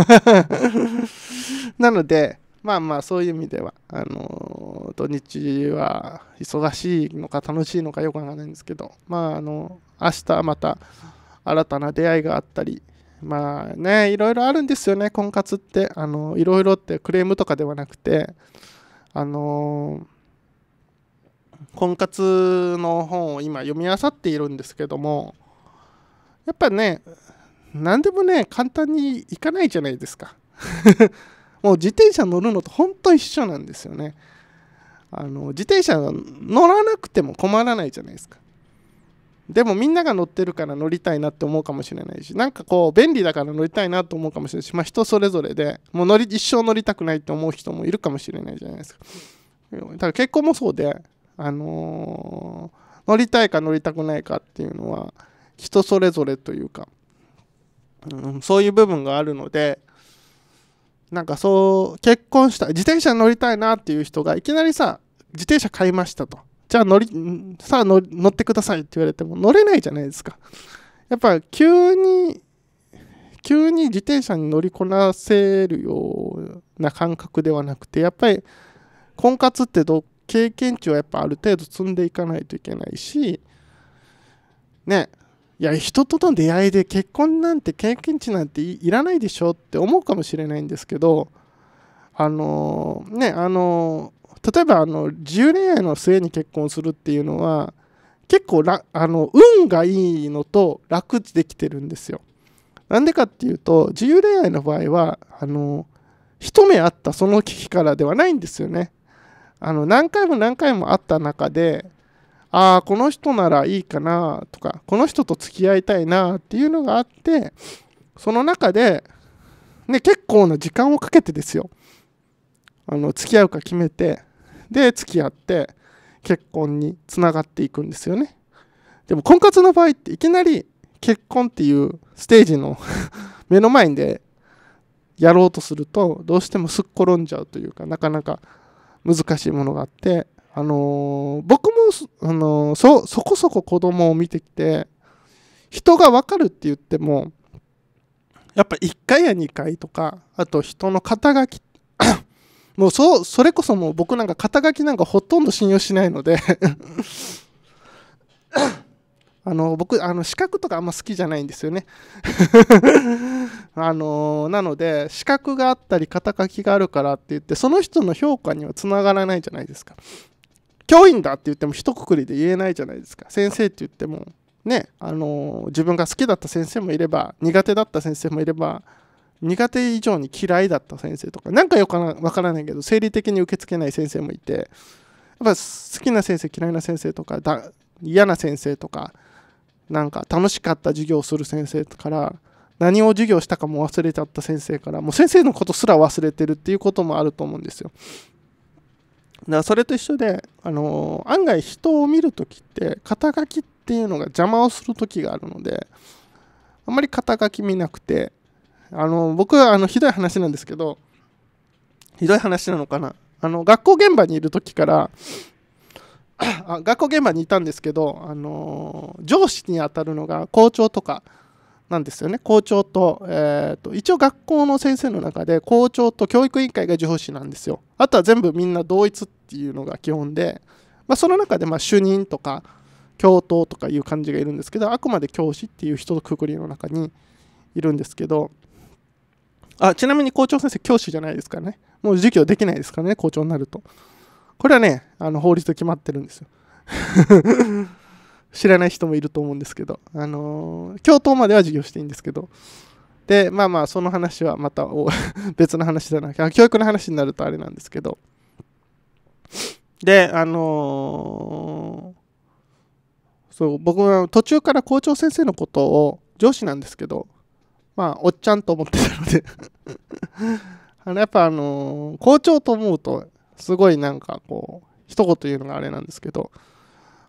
なので、まあまあ、そういう意味では、あのー、土日は忙しいのか楽しいのかよくわからないんですけど、まあ、あの、明日また新たな出会いがあったり、まあね、いろいろあるんですよね、婚活って。あの、いろいろってクレームとかではなくて、あの婚活の本を今読み漁っているんですけども、やっぱね、何でもね、簡単にいかないじゃないですか。もう自転車乗るのと本当一緒なんですよね。あの自転車乗らなくても困らないじゃないですか。でもみんなが乗ってるから乗りたいなって思うかもしれないしなんかこう便利だから乗りたいなと思うかもしれないしまあ人それぞれでもう乗り一生乗りたくないって思う人もいるかもしれないじゃないですかだから結婚もそうであのー、乗りたいか乗りたくないかっていうのは人それぞれというか、うん、そういう部分があるのでなんかそう結婚した自転車乗りたいなっていう人がいきなりさ自転車買いましたとじゃあ乗り、さあ乗ってくださいって言われても乗れないじゃないですか。やっぱ急に、急に自転車に乗りこなせるような感覚ではなくて、やっぱり婚活ってど経験値はやっぱある程度積んでいかないといけないし、ね、いや、人との出会いで結婚なんて経験値なんていらないでしょって思うかもしれないんですけど、あのー、ね、あのー例えばあの自由恋愛の末に結婚するっていうのは結構あの運がいいのと楽できてるんですよ。なんでかっていうと自由恋愛の場合はあの一目あったその危機からではないんですよね。あの何回も何回も会った中でああこの人ならいいかなとかこの人と付き合いたいなっていうのがあってその中で、ね、結構な時間をかけてですよあの付き合うか決めてで付き合って結婚につながっていくんですよねでも婚活の場合っていきなり結婚っていうステージの 目の前でやろうとするとどうしてもすっ転んじゃうというかなかなか難しいものがあってあのー、僕も、あのー、そそこそこ子供を見てきて人が分かるって言ってもやっぱ1回や2回とかあと人の肩書きもうそうそれこそもう僕なんか肩書きなんかほとんど信用しないので あの僕あの資格とかあんま好きじゃないんですよね あのなので資格があったり肩書きがあるからって言ってその人の評価にはつながらないじゃないですか教員だって言っても一括りで言えないじゃないですか先生って言ってもねあの自分が好きだった先生もいれば苦手だった先生もいれば苦手以上に嫌いだった先生とか、なんかよくわからないけど、生理的に受け付けない先生もいて、やっぱ好きな先生、嫌いな先生とか、だ嫌な先生とか、なんか楽しかった授業をする先生から、何を授業したかも忘れちゃった先生から、もう先生のことすら忘れてるっていうこともあると思うんですよ。だからそれと一緒で、あのー、案外人を見るときって、肩書きっていうのが邪魔をするときがあるので、あんまり肩書き見なくて、あの僕はあのひどい話なんですけどひどい話なのかなあの学校現場にいる時からあ学校現場にいたんですけど、あの上司にあたるのが校長とかなんですよね校長と,、えーと、一応学校の先生の中で校長と教育委員会が上司なんですよあとは全部みんな同一っていうのが基本で、まあ、その中でま主任とか教頭とかいう感じがいるんですけどあくまで教師っていう人とくくりの中にいるんですけどあ、ちなみに校長先生、教師じゃないですからね。もう授業できないですからね、校長になると。これはね、あの法律で決まってるんですよ。知らない人もいると思うんですけど、あのー、教頭までは授業していいんですけど、で、まあまあ、その話はまた 別の話だな教育の話になるとあれなんですけど、で、あのー、そう、僕は途中から校長先生のことを、上司なんですけど、まあ、おっちゃんと思ってたので あのやっぱあのー、校長と思うと、すごいなんかこう、一言言うのがあれなんですけど、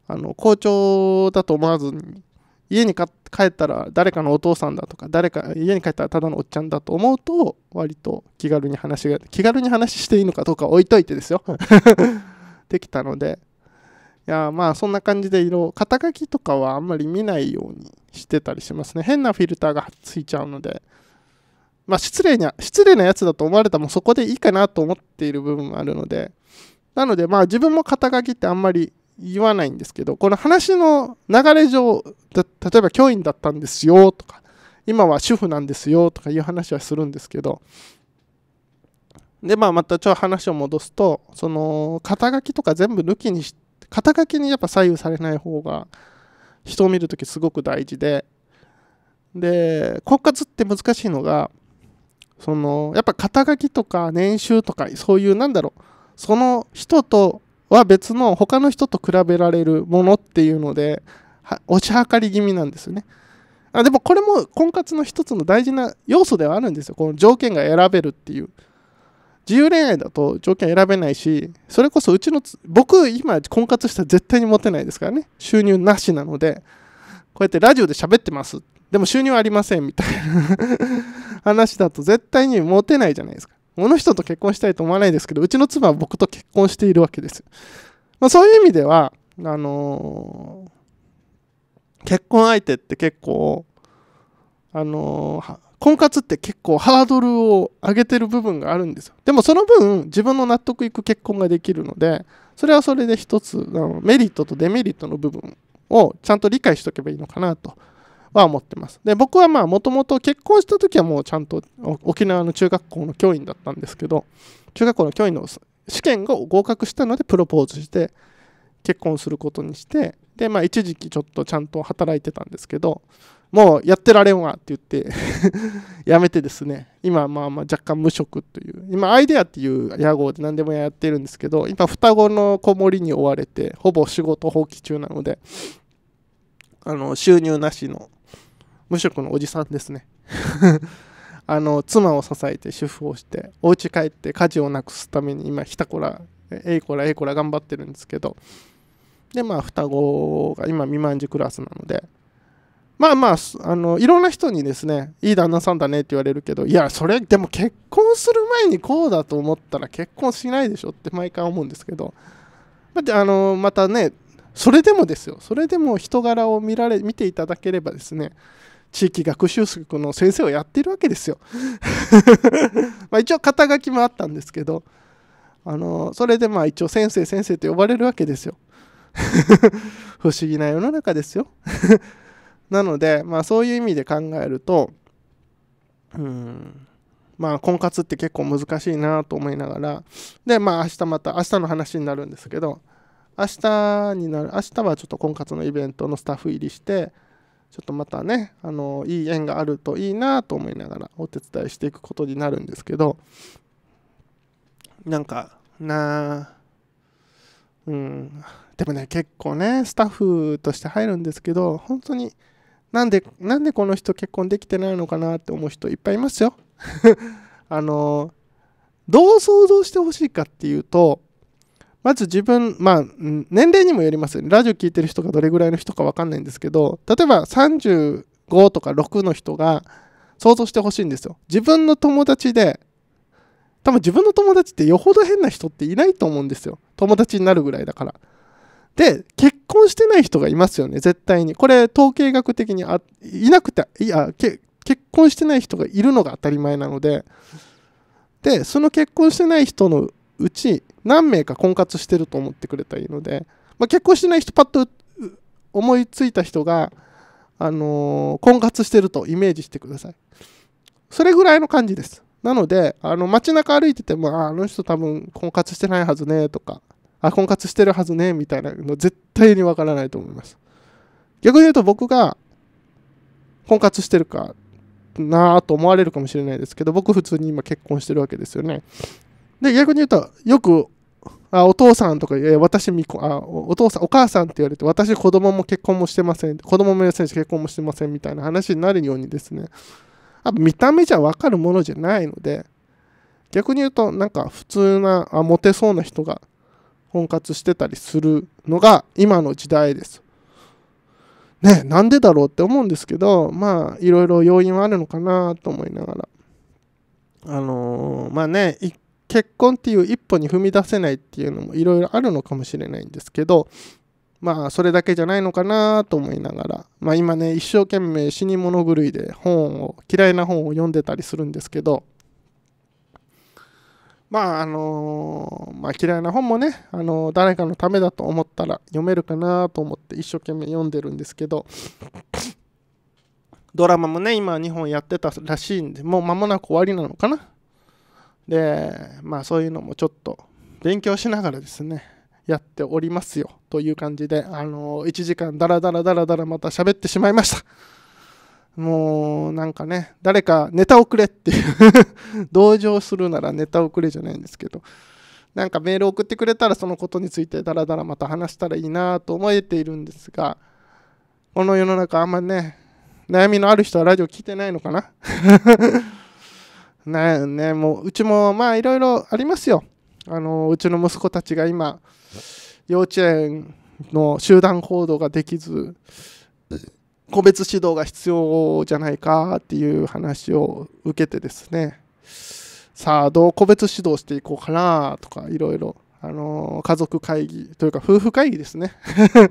あの、校長だと思わずに、家に帰ったら誰かのお父さんだとか誰か家に帰ったらただのおっちゃんだと思うと割と気軽に話が気軽に話していいのかどうか置いといてですよ できたのでいやまあそんな感じで色肩書きとかはあんまり見ないようにしてたりしますね変なフィルターがついちゃうのでまあ失礼に失礼なやつだと思われたもそこでいいかなと思っている部分もあるのでなのでまあ自分も肩書きってあんまり言わないんですけどこの話の流れ上例えば教員だったんですよとか今は主婦なんですよとかいう話はするんですけどでまあまたちょっと話を戻すとその肩書きとか全部抜きにして肩書きにやっぱ左右されない方が人を見るときすごく大事でで国活って難しいのがそのやっぱ肩書きとか年収とかそういうなんだろうその人とは別の他の人と比べられるものっていうので押し量り気味なんですよねあでもこれも婚活の一つの大事な要素ではあるんですよこの条件が選べるっていう自由恋愛だと条件選べないし、それこそうちの、僕今婚活したら絶対にモテないですからね。収入なしなので、こうやってラジオで喋ってます。でも収入ありませんみたいな 話だと絶対にモテないじゃないですか。この人と結婚したいと思わないですけど、うちの妻は僕と結婚しているわけです。まあ、そういう意味では、あのー、結婚相手って結構、あのー婚活って結構ハードルを上げてる部分があるんですよ。でもその分自分の納得いく結婚ができるのでそれはそれで一つメリットとデメリットの部分をちゃんと理解しとけばいいのかなとは思ってます。で僕はまあもともと結婚した時はもうちゃんと沖縄の中学校の教員だったんですけど中学校の教員の試験を合格したのでプロポーズして結婚することにしてでまあ一時期ちょっとちゃんと働いてたんですけどもうやってられんわって言って やめてですね、今まあまあ若干無職という、今アイデアっていう屋号で何でもやってるんですけど、今双子の子守に追われて、ほぼ仕事放棄中なので、あの、収入なしの無職のおじさんですね あの、妻を支えて主婦をして、お家帰って家事をなくすために今ひたこら、えいこらえいこら頑張ってるんですけど、でまあ双子が今未満児クラスなので、まあまあ、あの、いろんな人にですね、いい旦那さんだねって言われるけど、いや、それ、でも結婚する前にこうだと思ったら結婚しないでしょって毎回思うんですけど、まあ、あの、またね、それでもですよ、それでも人柄を見られ、見ていただければですね、地域学習塾の先生をやってるわけですよ。ま一応肩書きもあったんですけど、あの、それでまあ一応先生先生って呼ばれるわけですよ。不思議な世の中ですよ。なので、まあ、そういう意味で考えると、うん、まあ、婚活って結構難しいなと思いながら、で、まあ、明日また、明日の話になるんですけど、明日になる、明日はちょっと婚活のイベントのスタッフ入りして、ちょっとまたね、あの、いい縁があるといいなと思いながらお手伝いしていくことになるんですけど、なんか、なうん、でもね、結構ね、スタッフとして入るんですけど、本当に、なんで、なんでこの人結婚できてないのかなって思う人いっぱいいますよ。あの、どう想像してほしいかっていうと、まず自分、まあ、年齢にもよります。ラジオ聴いてる人がどれぐらいの人か分かんないんですけど、例えば35とか6の人が想像してほしいんですよ。自分の友達で、多分自分の友達ってよほど変な人っていないと思うんですよ。友達になるぐらいだから。で、結婚してない人がいますよね、絶対に。これ、統計学的にあいなくて、いや、結婚してない人がいるのが当たり前なので、で、その結婚してない人のうち、何名か婚活してると思ってくれたらいいので、まあ、結婚してない人、パッと思いついた人が、あのー、婚活してるとイメージしてください。それぐらいの感じです。なので、あの街中歩いてても、ああの人多分婚活してないはずねとか、あ、婚活してるはずね、みたいなの絶対にわからないと思います。逆に言うと僕が婚活してるかなぁと思われるかもしれないですけど、僕普通に今結婚してるわけですよね。で、逆に言うと、よく、あお父さんとか、え私みこあ、お父さん、お母さんって言われて、私子供も結婚もしてません、子供もいませんし結婚もしてませんみたいな話になるようにですね、あ見た目じゃわかるものじゃないので、逆に言うと、なんか普通なあ、モテそうな人が婚活してたりするのが今の時代です。ね、なんでだろうって思うんですけど、まあ、いろいろ要因はあるのかなと思いながら。あのー、まあね、結婚っていう一歩に踏み出せないっていうのもいろいろあるのかもしれないんですけど、まあ、それだけじゃないのかなと思いながら、まあ今ね、一生懸命死に物狂いで本を、嫌いな本を読んでたりするんですけど、まああのまあ、嫌いな本もね、あの誰かのためだと思ったら読めるかなと思って一生懸命読んでるんですけど ドラマもね今2本やってたらしいんでもう間もなく終わりなのかなでまあそういうのもちょっと勉強しながらですねやっておりますよという感じであの1時間ダラダラダラダラまた喋ってしまいましたもうなんかね、誰かネタをくれっていう 同情するならネタをくれじゃないんですけど、なんかメール送ってくれたらそのことについてだらだらまた話したらいいなと思えているんですが、この世の中あんまね、悩みのある人はラジオ聞いてないのかな ねね、もううちもまあいろいろありますよ。あのうちの息子たちが今、幼稚園の集団行動ができず、個別指導が必要じゃないかっていう話を受けてですね、さあ、どう個別指導していこうかなとか、いろいろ、あの家族会議というか、夫婦会議ですね。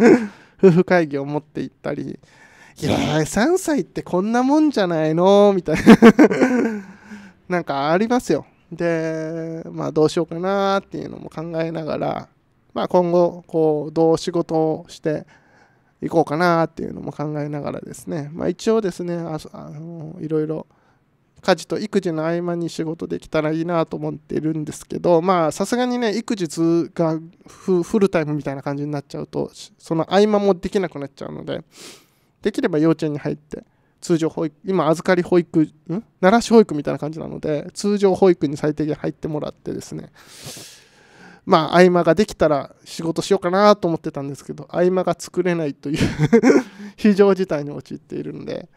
夫婦会議を持って行ったり、いや3歳ってこんなもんじゃないのみたいな なんかありますよ。で、まあどうしようかなっていうのも考えながら、まあ今後、こう、どう仕事をして、行こうかなっていうのも考えながらですね、まあ、一応ですねああのいろいろ家事と育児の合間に仕事できたらいいなと思ってるんですけどまあさすがにね育児がフルタイムみたいな感じになっちゃうとその合間もできなくなっちゃうのでできれば幼稚園に入って通常保育今預かり保育ん奈良市保育みたいな感じなので通常保育に最低限入ってもらってですねまあ合間ができたら仕事しようかなと思ってたんですけど合間が作れないという 非常事態に陥っているので、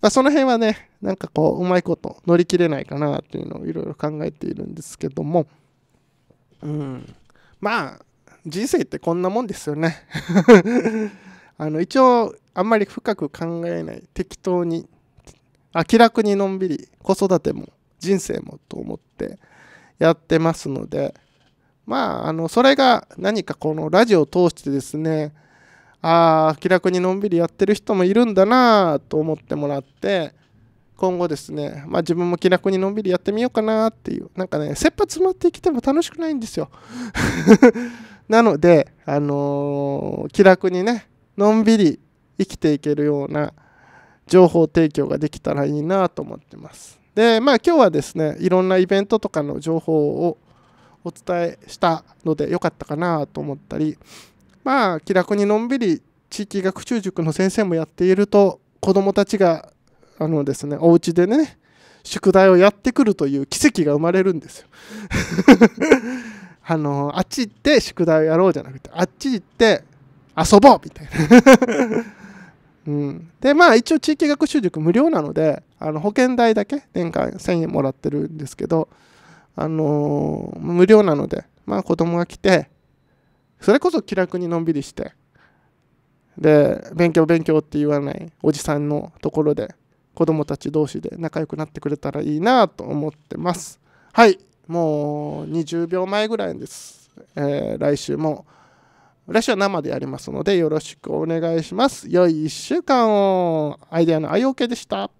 まあ、その辺はねなんかこううまいこと乗り切れないかなというのをいろいろ考えているんですけどもうんまあ人生ってこんなもんですよね あの一応あんまり深く考えない適当にあ気楽にのんびり子育ても人生もと思ってやってますのでまあ、あの、それが何かこのラジオを通してですね、ああ、気楽にのんびりやってる人もいるんだなと思ってもらって、今後ですね、まあ自分も気楽にのんびりやってみようかなっていう、なんかね、切羽詰まってきても楽しくないんですよ。なので、あのー、気楽にね、のんびり生きていけるような情報提供ができたらいいなと思ってます。で、まあ今日はですね、いろんなイベントとかの情報をお伝えしたので良かったかなと思ったりまあ気楽にのんびり地域学習塾の先生もやっていると子どもたちがあのですねお家でね宿題をやってくるという奇跡が生まれるんですよ あのあっち行って宿題をやろうじゃなくてあっち行って遊ぼうみたいな うん、でまあ一応地域学習塾無料なのであの保険代だけ年間1000円もらってるんですけどあのー、無料なので、まあ子供が来て、それこそ気楽にのんびりして、で、勉強勉強って言わないおじさんのところで、子供たち同士で仲良くなってくれたらいいなと思ってます。はい、もう20秒前ぐらいです。えー、来週も、来週は生でやりますので、よろしくお願いします。良い1週間を、アイデアの IOK でした。